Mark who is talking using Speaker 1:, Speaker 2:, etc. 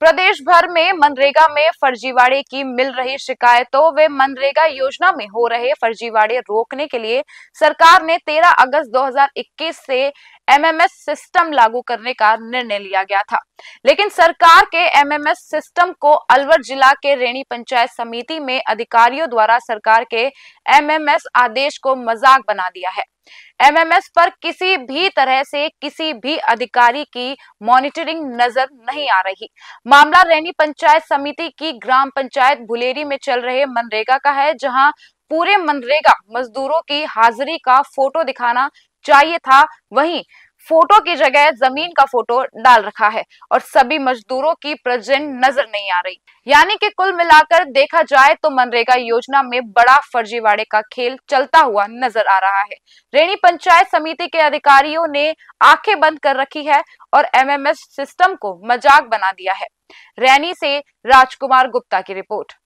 Speaker 1: प्रदेश भर में मनरेगा में फर्जीवाड़े की मिल रही शिकायतों व मनरेगा योजना में हो रहे फर्जीवाड़े रोकने के लिए सरकार ने 13 अगस्त 2021 से एमएमएस सिस्टम लागू करने का निर्णय लिया गया था लेकिन सरकार के एमएमएस सिस्टम को अलवर जिला के रेणी पंचायत समिति में अधिकारियों द्वारा सरकार के एमएमएस आदेश को मजाक बना दिया है एमएमएस पर किसी भी तरह से किसी भी अधिकारी की मॉनिटरिंग नजर नहीं आ रही मामला रैनी पंचायत समिति की ग्राम पंचायत भुलेरी में चल रहे मनरेगा का है जहां पूरे मनरेगा मजदूरों की हाजिरी का फोटो दिखाना चाहिए था वहीं फोटो की जगह जमीन का फोटो डाल रखा है और सभी मजदूरों की प्रेजेंट नजर नहीं आ रही यानी कि कुल मिलाकर देखा जाए तो मनरेगा योजना में बड़ा फर्जीवाड़े का खेल चलता हुआ नजर आ रहा है रेणी पंचायत समिति के अधिकारियों ने आंखें बंद कर रखी है और एमएमएस सिस्टम को मजाक बना दिया है रैनी से राजकुमार गुप्ता की रिपोर्ट